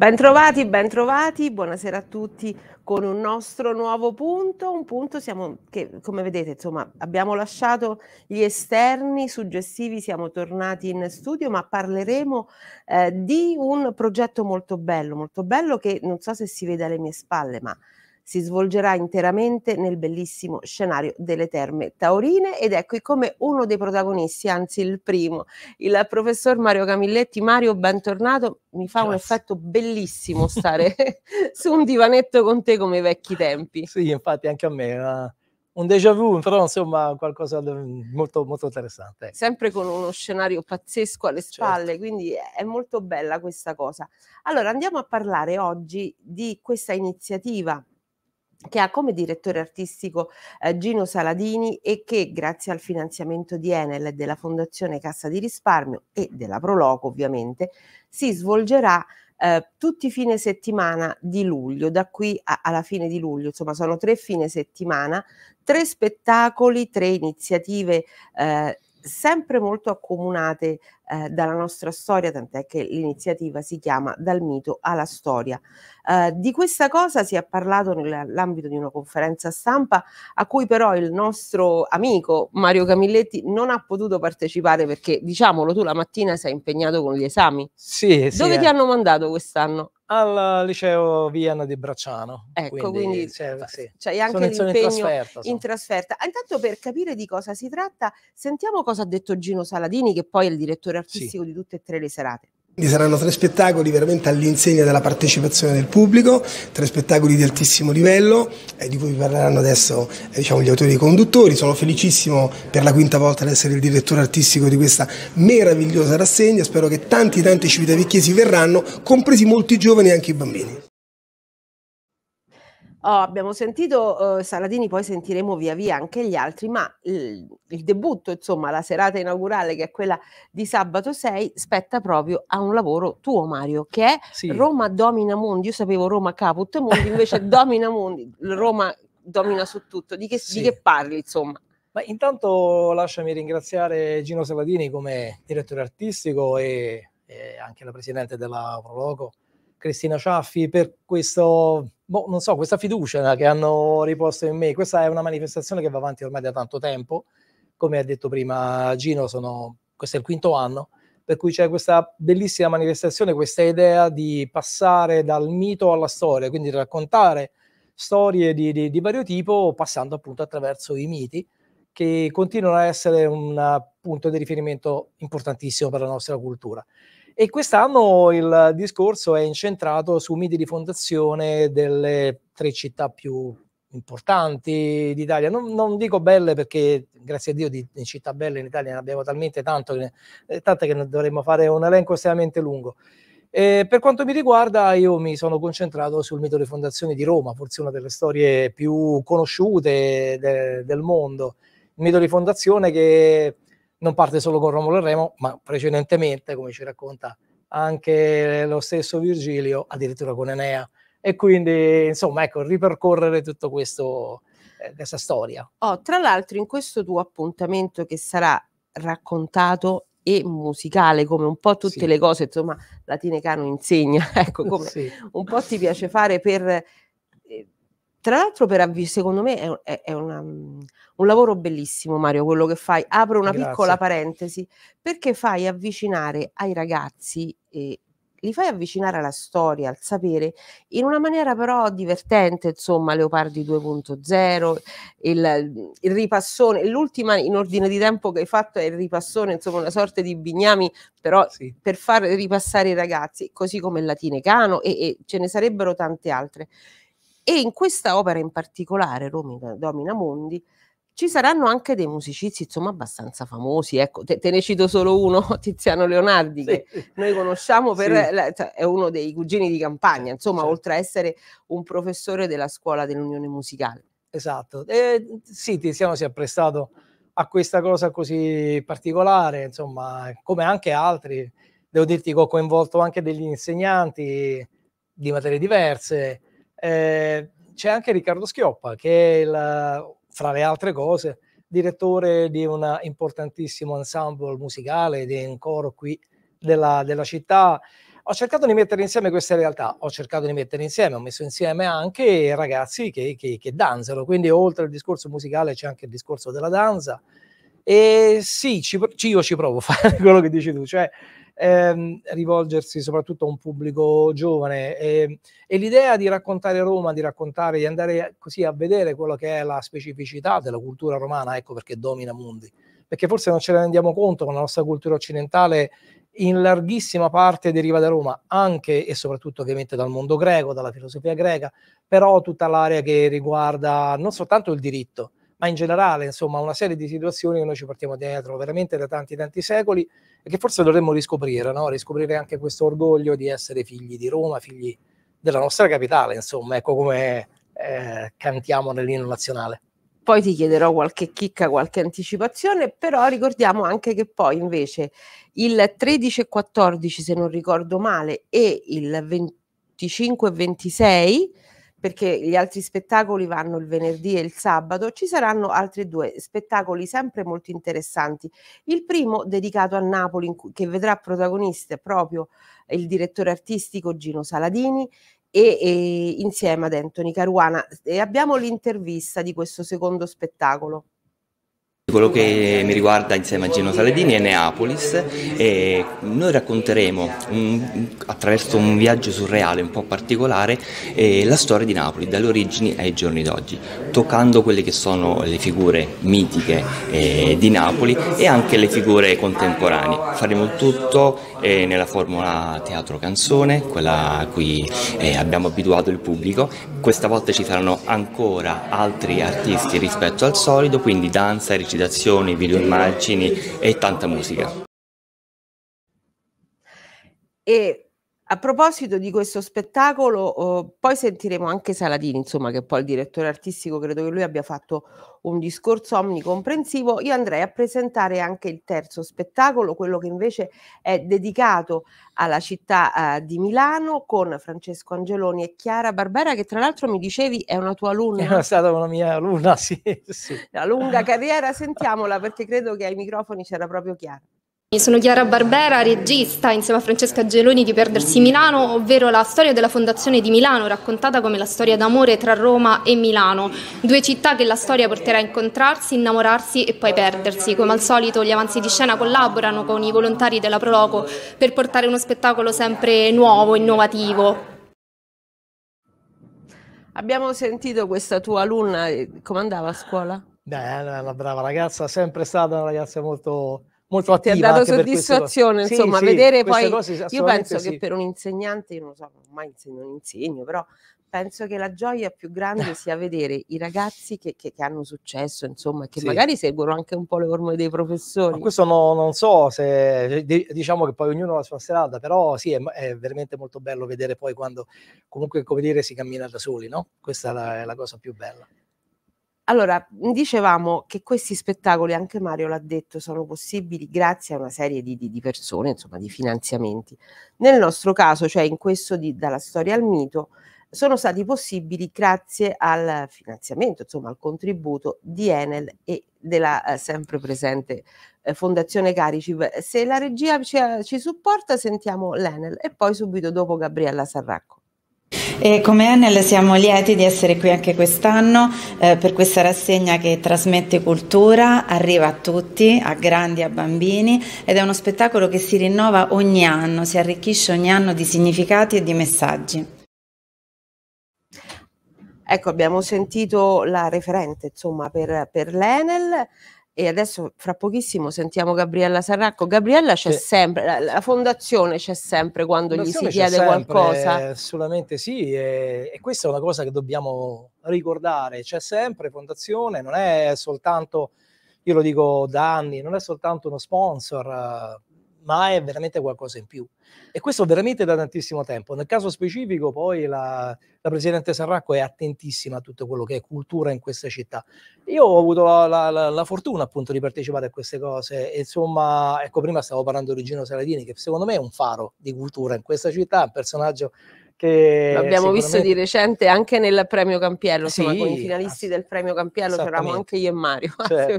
Bentrovati, bentrovati, buonasera a tutti con un nostro nuovo punto, un punto siamo, che come vedete insomma abbiamo lasciato gli esterni suggestivi, siamo tornati in studio ma parleremo eh, di un progetto molto bello, molto bello che non so se si vede alle mie spalle ma si svolgerà interamente nel bellissimo scenario delle terme taurine ed ecco come uno dei protagonisti, anzi il primo, il professor Mario Camilletti. Mario, bentornato, mi fa Grazie. un effetto bellissimo stare su un divanetto con te come i vecchi tempi. Sì, infatti anche a me. Ma un déjà vu, però insomma qualcosa di molto, molto interessante. Ecco. Sempre con uno scenario pazzesco alle certo. spalle, certo. quindi è molto bella questa cosa. Allora andiamo a parlare oggi di questa iniziativa che ha come direttore artistico eh, Gino Saladini e che grazie al finanziamento di Enel e della Fondazione Cassa di Risparmio e della Proloco ovviamente si svolgerà eh, tutti i fine settimana di luglio, da qui a, alla fine di luglio, insomma sono tre fine settimana, tre spettacoli, tre iniziative eh, sempre molto accomunate eh, dalla nostra storia, tant'è che l'iniziativa si chiama Dal mito alla storia. Eh, di questa cosa si è parlato nell'ambito di una conferenza stampa a cui però il nostro amico Mario Camilletti non ha potuto partecipare perché, diciamolo, tu la mattina sei impegnato con gli esami. Sì, sì. Dove eh. ti hanno mandato quest'anno? al liceo Viana di Bracciano. Ecco, quindi, quindi c'è, sì. cioè, anche l'impegno in trasferta, in ah, trasferta. Intanto per capire di cosa si tratta, sentiamo cosa ha detto Gino Saladini, che poi è il direttore artistico sì. di tutte e tre le serate. Vi saranno tre spettacoli veramente all'insegna della partecipazione del pubblico, tre spettacoli di altissimo livello, eh, di cui vi parleranno adesso eh, diciamo, gli autori e i conduttori. Sono felicissimo per la quinta volta di essere il direttore artistico di questa meravigliosa rassegna. Spero che tanti tanti civitavecchiesi verranno, compresi molti giovani e anche i bambini. Oh, abbiamo sentito eh, Saladini, poi sentiremo via via anche gli altri, ma il, il, debutto, insomma, la serata inaugurale che è quella di sabato 6, spetta proprio a un lavoro tuo Mario, che è sì. Roma Domina Mondi. Io sapevo Roma Caput Mondi, invece Domina Mondi, Roma domina su tutto. Di che, sì. di che parli, insomma? Ma intanto lasciami ringraziare Gino Saladini come direttore artistico e, e anche la presidente della Proloco Cristina Ciaffi per questo, boh, non so, questa fiducia che hanno riposto in me. Questa è una manifestazione che va avanti ormai da tanto tempo. Come ha detto prima Gino, sono, questo è il quinto anno, per cui c'è questa bellissima manifestazione, questa idea di passare dal mito alla storia, quindi raccontare storie di, di, di vario tipo passando appunto attraverso i miti che continuano a essere un punto di riferimento importantissimo per la nostra cultura. E quest'anno il discorso è incentrato su miti di fondazione delle tre città più importanti d'Italia. Non, non dico belle perché, grazie a Dio, di, di, città belle in Italia ne abbiamo talmente tanto che, eh, tante che dovremmo fare un elenco estremamente lungo. Eh, per quanto mi riguarda, io mi sono concentrato sul mito di fondazione di Roma, forse una delle storie più conosciute de, del mondo. Il mito di fondazione che non parte solo con Romolo e Remo, ma precedentemente, come ci racconta anche lo stesso Virgilio, addirittura con Enea. E quindi, insomma, ecco, ripercorrere tutto questo, eh, questa storia. Oh, tra l'altro, in questo tuo appuntamento che sarà raccontato e musicale, come un po' tutte sì. le cose, insomma, Latinecano insegna, ecco, come sì. un po' ti piace fare per tra l'altro, per avvi- secondo me è, è, è una, mm, un lavoro bellissimo, Mario, quello che fai. Apro una Grazie. piccola parentesi, perché fai avvicinare ai ragazzi, eh, li fai avvicinare alla storia, al sapere, in una maniera però divertente, insomma, Leopardi 2.0, il, il ripassone, l'ultima in ordine di tempo che hai fatto è il ripassone, insomma, una sorta di bignami, però sì. per far ripassare i ragazzi, così come il latinecano e, e ce ne sarebbero tante altre. E in questa opera in particolare, Romina Domina Mondi, ci saranno anche dei musicisti insomma abbastanza famosi, ecco, te, te ne cito solo uno, Tiziano Leonardi, sì. che noi conosciamo per, sì. la, cioè, è uno dei cugini di campagna, certo, insomma, certo. oltre a essere un professore della scuola dell'Unione Musicale. Esatto, eh, sì, Tiziano si è prestato a questa cosa così particolare, insomma, come anche altri, devo dirti che ho coinvolto anche degli insegnanti di materie diverse, eh, c'è anche Riccardo Schioppa, che è, il, fra le altre cose, direttore di un importantissimo ensemble musicale di un coro qui della, della città. Ho cercato di mettere insieme queste realtà, ho cercato di mettere insieme, ho messo insieme anche ragazzi che, che, che danzano, quindi oltre al discorso musicale c'è anche il discorso della danza. E sì, ci, io ci provo a fare quello che dici tu, cioè ehm, rivolgersi soprattutto a un pubblico giovane e, ehm, e, l'idea di raccontare Roma, di raccontare, di andare così a vedere quello che è la specificità della cultura romana, ecco perché domina mondi, perché forse non ce ne rendiamo conto ma la nostra cultura occidentale in larghissima parte deriva da Roma, anche e soprattutto ovviamente dal mondo greco, dalla filosofia greca, però tutta l'area che riguarda non soltanto il diritto, ma in generale, insomma, una serie di situazioni che noi ci portiamo dietro veramente da tanti tanti secoli e che forse dovremmo riscoprire, no? riscoprire anche questo orgoglio di essere figli di Roma, figli della nostra capitale, insomma, ecco come eh, cantiamo nell'inno nazionale. Poi ti chiederò qualche chicca, qualche anticipazione, però ricordiamo anche che poi invece il 13 e 14, se non ricordo male, e il 25 e 26 perché gli altri spettacoli vanno il venerdì e il sabato, ci saranno altri due spettacoli sempre molto interessanti. Il primo dedicato a Napoli, che vedrà protagoniste proprio il direttore artistico Gino Saladini e, e insieme ad Anthony Caruana. E abbiamo l'intervista di questo secondo spettacolo. Quello che mi riguarda insieme a Gino Saladini è Neapolis e noi racconteremo un, attraverso un viaggio surreale un po' particolare eh, la storia di Napoli dalle origini ai giorni d'oggi, toccando quelle che sono le figure mitiche eh, di Napoli e anche le figure contemporanee. Faremo tutto eh, nella formula teatro-canzone, quella a cui eh, abbiamo abituato il pubblico. Questa volta ci saranno ancora altri artisti rispetto al solito, quindi danza e recitazione video immagini e tanta musica. E a proposito di questo spettacolo, oh, poi sentiremo anche Saladini, insomma, che poi il direttore artistico credo che lui abbia fatto un discorso omnicomprensivo. Io andrei a presentare anche il terzo spettacolo, quello che invece è dedicato alla città eh, di Milano con Francesco Angeloni e Chiara Barbera, che tra l'altro mi dicevi è una tua alunna. È stata una mia alunna, sì. sì. Una lunga carriera, sentiamola perché credo che ai microfoni c'era proprio Chiara. Sono Chiara Barbera, regista insieme a Francesca Geloni di Perdersi Milano, ovvero la storia della fondazione di Milano raccontata come la storia d'amore tra Roma e Milano, due città che la storia porterà a incontrarsi, innamorarsi e poi perdersi. Come al solito gli avanzi di scena collaborano con i volontari della Proloco per portare uno spettacolo sempre nuovo, innovativo. Abbiamo sentito questa tua alunna, eh, come andava a scuola? Beh, una brava ragazza, sempre stata una ragazza molto molto attiva. Ti ha dato soddisfazione, insomma, sì, sì, vedere poi... io penso sì. che per un insegnante, io non so, mai insegno, non insegno, però penso che la gioia più grande sia vedere i ragazzi che, che, che hanno successo, insomma, che sì. magari seguono anche un po' le orme dei professori. Ma questo no, non so se diciamo che poi ognuno ha la sua strada, però sì, è, è, veramente molto bello vedere poi quando comunque, come dire, si cammina da soli, no? Questa è la, è la cosa più bella. Allora, mhmm, dicevamo che questi spettacoli, anche Mario l'ha detto, sono possibili grazie a una serie di, di, di persone, insomma, di finanziamenti. Nel nostro caso, cioè in questo di, dalla storia al mito, sono stati possibili grazie al finanziamento, insomma al contributo di Enel e della eh, sempre presente eh, Fondazione Carici. Se la regia ci, eh, ci supporta sentiamo l'Enel e poi subito dopo Gabriella Sarracco. E come Enel siamo lieti di essere qui anche quest'anno eh, per questa rassegna che trasmette cultura, arriva a tutti, a grandi, e a bambini ed è uno spettacolo che si rinnova ogni anno, si arricchisce ogni anno di significati e di messaggi. Ecco, abbiamo sentito la referente insomma, per, per l'Enel e adesso fra pochissimo sentiamo Gabriella Sarracco. Gabriella c'è sì. sempre, la, la, fondazione c'è sempre quando gli si chiede sempre, qualcosa. Eh, assolutamente sì, e, e, questa è una cosa che dobbiamo ricordare, c'è sempre fondazione, non è soltanto, io lo dico da anni, non è soltanto uno sponsor, eh, ma è veramente qualcosa in più. E questo veramente da tantissimo tempo. Nel caso specifico, poi la, la Presidente Sarracco è attentissima a tutto quello che è cultura in questa città. Io ho avuto la, la, la fortuna appunto di partecipare a queste cose. E, insomma, ecco, prima stavo parlando di Gino Saladini, che secondo me è un faro di cultura in questa città, un personaggio che l'abbiamo sicuramente... visto di recente anche nel premio Campiello, sì, insomma, con i finalisti del premio Campiello c'eravamo anche io e Mario. Cioè,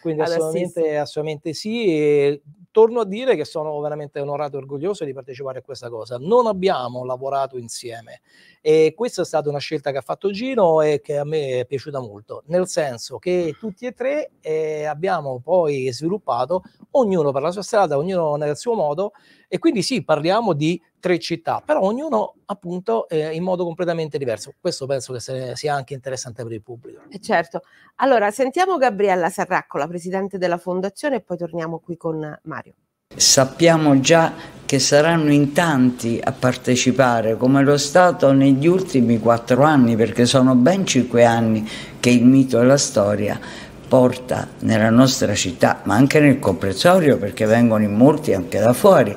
quindi assolutamente, assolutamente sì. E torno a dire che sono veramente onorato e orgoglioso di partecipare a questa cosa. Non abbiamo lavorato insieme e questa è stata una scelta che ha fatto Gino e che a me è piaciuta molto, nel senso che tutti e tre eh, abbiamo poi sviluppato, ognuno per la sua strada, ognuno nel suo modo, e quindi sì, parliamo di tre città, però ognuno appunto eh, in modo completamente diverso. Questo penso che sia anche interessante per il pubblico. E eh, certo. Allora, sentiamo Gabriella Sarracco, la presidente della fondazione, e poi torniamo qui con Mario. Sappiamo già che saranno in tanti a partecipare, come lo è stato negli ultimi quattro anni, perché sono ben cinque anni che il mito e la storia porta nella nostra città, ma anche nel comprensorio, perché vengono in molti anche da fuori,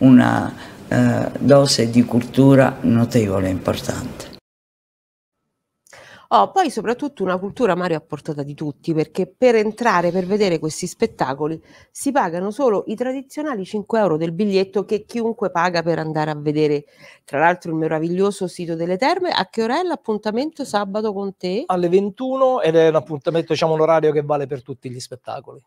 una eh, dose di cultura notevole e importante. Oh, poi soprattutto una cultura Mario a portata di tutti, perché per entrare, per vedere questi spettacoli, si pagano solo i tradizionali 5 euro del biglietto che chiunque paga per andare a vedere. Tra l'altro il meraviglioso sito delle terme, a che ora è l'appuntamento sabato con te? Alle 21 ed è un appuntamento, diciamo, un orario che vale per tutti gli spettacoli.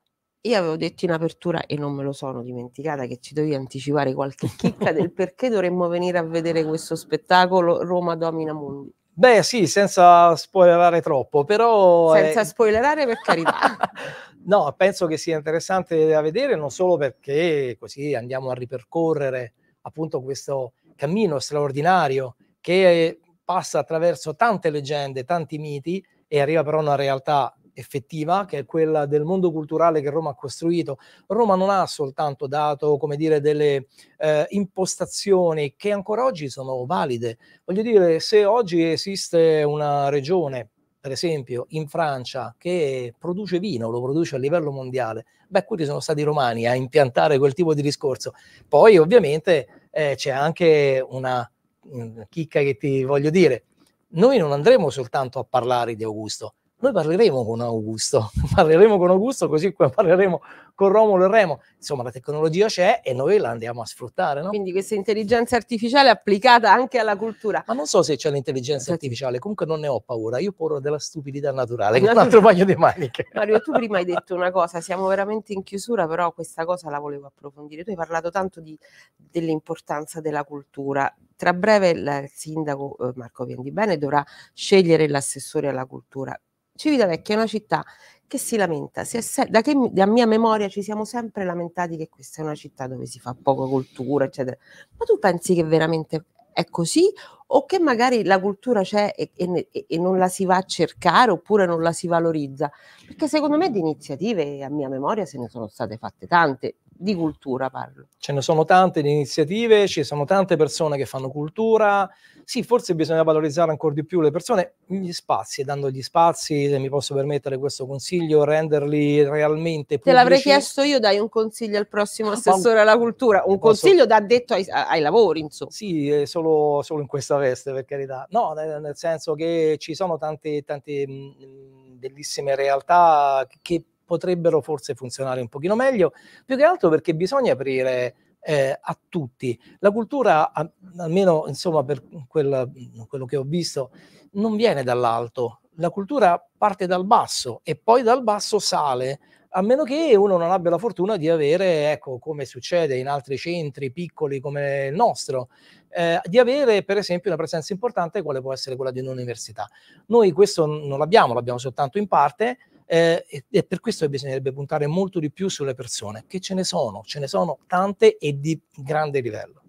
Io avevo detto in apertura e non me lo sono dimenticata che ci dovevi anticipare qualche chicca del perché dovremmo venire a vedere questo spettacolo Roma Domina Mondi. Beh sì, senza spoilerare troppo, però... Senza eh... spoilerare per carità. no, penso che sia interessante da vedere non solo perché così andiamo a ripercorrere appunto questo cammino straordinario che passa attraverso tante leggende, tanti miti e arriva però a una realtà effettiva, che è quella del mondo culturale che Roma ha costruito. Roma non ha soltanto dato, come dire, delle eh, impostazioni che ancora oggi sono valide. Voglio dire, se oggi esiste una regione, per esempio in Francia, che produce vino, lo produce a livello mondiale, beh, quelli sono stati i romani a impiantare quel tipo di discorso. Poi, ovviamente, eh, c'è anche una, una mm, chicca che ti voglio dire. Noi non andremo soltanto a parlare di Augusto, noi parleremo con Augusto, parleremo con Augusto così come parleremo con Romolo e Remo. Insomma, la tecnologia c'è e noi la andiamo a sfruttare. No? Quindi questa intelligenza artificiale applicata anche alla cultura. Ma non so se c'è l'intelligenza artificiale, comunque non ne ho paura. Io ho paura della stupidità naturale, naturale. un altro paio di maniche. Mario, tu prima hai detto una cosa, siamo veramente in chiusura, però questa cosa la volevo approfondire. Tu hai parlato tanto di, dell'importanza della cultura. Tra breve il sindaco eh, Marco Viandibene dovrà scegliere l'assessore alla cultura. Civitavecchia è una città che si lamenta, si se- da che da mia memoria ci siamo sempre lamentati che questa è una città dove si fa poca cultura, eccetera. Ma tu pensi che veramente è così o che magari la cultura c'è e, e, e, non la si va a cercare oppure non la si valorizza. Perché secondo me di iniziative, a mia memoria, se ne sono state fatte tante, di cultura parlo. Ce ne sono tante di iniziative, ci sono tante persone che fanno cultura. Sì, forse bisogna valorizzare ancora di più le persone, gli spazi, dando gli spazi, se mi posso permettere questo consiglio, renderli realmente pubblici. Te l'avrei chiesto io, dai un consiglio al prossimo assessore alla cultura, un posso... consiglio da addetto ai, ai, lavori, insomma. Sì, eh, solo, solo in questa questo per carità. No, nel, nel senso che ci sono tante, tante mh, mm, mm, bellissime realtà che potrebbero forse funzionare un pochino meglio, più che altro perché bisogna aprire eh, a tutti. La cultura, a, almeno insomma per quella, mm, quello che ho visto, non viene dall'alto, la cultura parte dal basso e poi dal basso sale a meno che uno non abbia la fortuna di avere, ecco, come succede in altri centri piccoli come il nostro, eh, di avere per esempio una presenza importante quale può essere quella di un'università. Noi questo non l'abbiamo, l'abbiamo soltanto in parte, eh, e, e, per questo bisognerebbe puntare molto di più sulle persone, che ce ne sono, ce ne sono tante e di grande livello.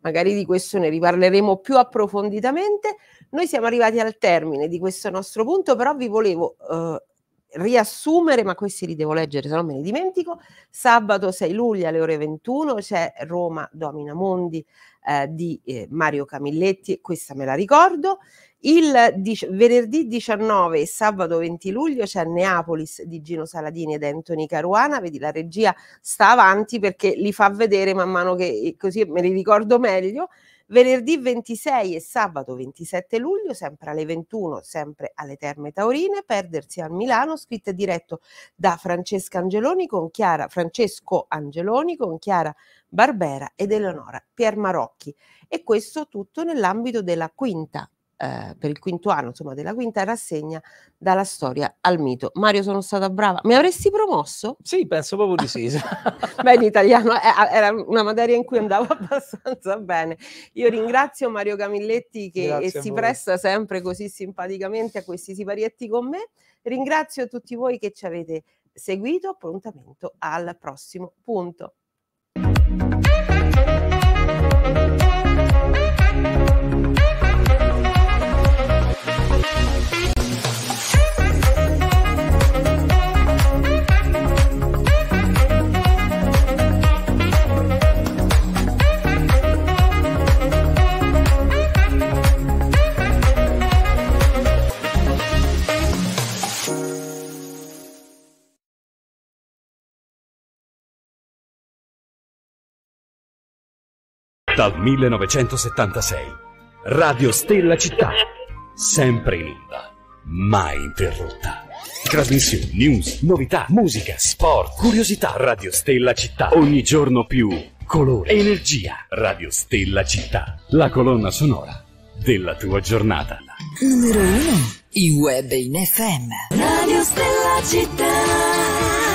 Magari di questo ne riparleremo più approfonditamente. Noi siamo arrivati al termine di questo nostro punto, però vi volevo eh, riassumere, ma questi li devo leggere, se no me ne dimentico. Sabato 6 luglio alle ore 21 c'è Roma Domina Mondi eh, di eh, Mario Camilletti, questa me la ricordo. Il dic- venerdì 19 e sabato 20 luglio c'è Neapolis di Gino Saladini ed Anthony Caruana, vedi la regia sta avanti perché li fa vedere man mano che eh, così me li ricordo meglio. Venerdì 26 e sabato 27 luglio, sempre alle 21, sempre alle Terme Taurine, perdersi a Milano, scritto e diretto da Francesca Angeloni con Chiara, Francesco Angeloni con Chiara Barbera ed Eleonora Piermarocchi. E questo tutto nell'ambito della quinta eh, per il quinto anno insomma, della quinta rassegna dalla storia al mito. Mario, sono stata brava. Mi avresti promosso? Sì, penso proprio di sì. Beh, in italiano eh, era una materia in cui andavo abbastanza bene. Io ringrazio Mario Camilletti che si presta sempre così simpaticamente a questi siparietti con me. Ringrazio tutti voi che ci avete seguito. Appuntamento al prossimo punto. Dal 1976. Radio Stella Città. Sempre in onda. Mai interrotta. Trasmissioni, news, novità, musica, sport, curiosità. Radio Stella Città. Ogni giorno più colore, energia. Radio Stella Città. La colonna sonora della tua giornata. Numero 1. In web e in FM. Radio Stella Città.